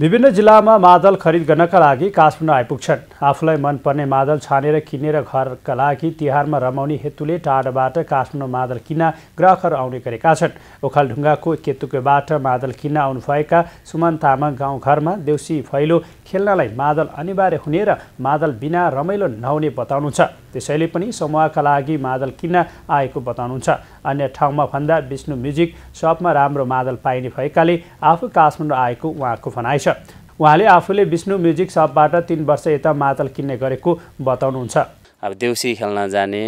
विभिन्न जिल्लामा मादल खरिद गर्नका लागि काठमाडौँ आइपुग्छन् आफूलाई मनपर्ने मादल छानेर किनेर घरका लागि तिहारमा रमाउने हेतुले टाढाबाट काठमाडौँ मादल किन्न ग्राहकहरू आउने गरेका छन् ओखालढुङ्गाको केतुकेबाट मादल किन्न आउनुभएका सुमन तामाङ गाउँघरमा देउसी फैलो खेल्नलाई मादल अनिवार्य हुने र मादल बिना रमाइलो नहुने बताउनुहुन्छ त्यसैले पनि समूहका लागि मादल किन्न आएको बताउनुहुन्छ अन्य ठाउँमा भन्दा विष्णु म्युजिक सपमा राम्रो मादल पाइने भएकाले आफू काठमाडौँ आएको उहाँको भनाइ रहेछ उहाँले आफूले विष्णु म्युजिक सपबाट तिन वर्ष यता मादल किन्ने गरेको बताउनुहुन्छ अब देउसी खेल्न जाने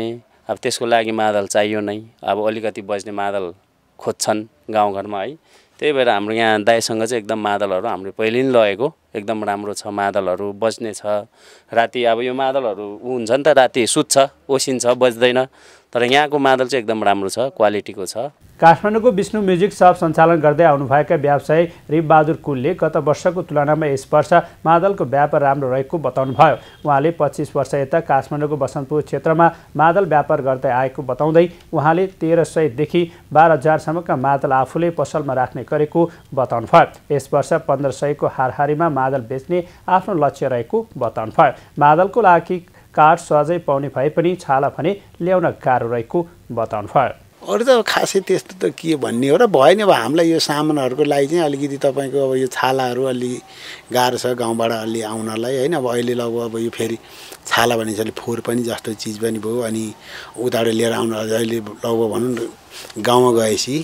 अब त्यसको लागि मादल चाहियो नै अब अलिकति बज्ने मादल खोज्छन् गाउँघरमा है त्यही भएर हाम्रो यहाँ दाईसँग चाहिँ एकदम मादलहरू हामीले पहिले नै लगेको एकदम राम्रो छ मादलहरू बज्ने छ राति अब यो मादलहरू ऊ हुन्छ नि त राति सुत्छ ओसिन्छ बज्दैन तर यहाँको मादल चाहिँ एकदम राम्रो छ क्वालिटीको छ काठमाडौँको विष्णु म्युजिक सप सञ्चालन गर्दै आउनुभएका व्यवसायी रिपबहादुर कुलले गत वर्षको तुलनामा यस वर्ष मादलको व्यापार राम्रो रहेको बताउनुभयो उहाँले पच्चिस वर्ष यता काठमाडौँको बसन्तपुर क्षेत्रमा मादल व्यापार गर्दै आएको बताउँदै उहाँले तेह्र सयदेखि बाह्र हजारसम्मका मादल आफूले पसलमा राख्ने गरेको बताउनुभयो यस वर्ष पन्ध्र सयको हारहारीमा मादल बेच्ने आफ्नो लक्ष्य रहेको बताउनु भयो मादलको लागि काठ सहजै पाउने भए पनि छाला भने ल्याउन गाह्रो रहेको बताउनु भयो अरू त खासै त्यस्तो त के भन्ने हो र भयो नि अब हामीलाई यो सामानहरूको लागि चाहिँ अलिकति तपाईँको अब यो छालाहरू अलि गाह्रो छ गाउँबाट अलि आउनलाई होइन अब अहिले लगभग अब यो फेरि छाला भने चाहिँ फोहोर पनि जस्तो चिज पनि भयो अनि उताबाट लिएर आउन अहिले लगभग भनौँ न गाउँमा गएपछि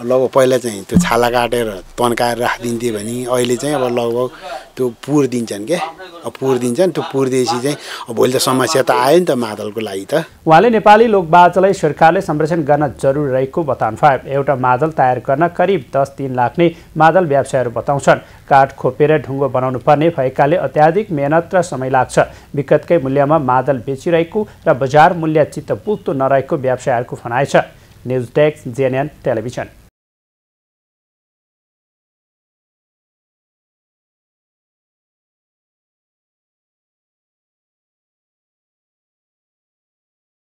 लगभग पहिला चाहिँ त्यो छाला काटेर तन्काएर राखिदिन्थे भने अहिले चाहिँ अब लगभग त्यो पुर दिन्छन् क्या अब पुर दिन्छन् त्यो पुर चाहिँ चाहिँ भोलि त समस्या त आयो नि त मादलको लागि त उहाँले नेपाली लोकबाजालाई सरकारले संरक्षण गर्न जरुरी रहेको बताउनु भयो एउटा मादल तयार गर्न करिब दस लाख नै मादल व्यवसायहरू बताउँछन् काठ खोपेर ढुङ्गो बनाउनु पर्ने भएकाले अत्याधिक मेहनत र समय लाग्छ विगतकै मूल्यमा मादल बेचिरहेको र बजार मूल्य चित्त पुग्दो नरहेको व्यवसायहरूको भनाइ छ न्युज डेस्क जेएनएन टेलिभिजन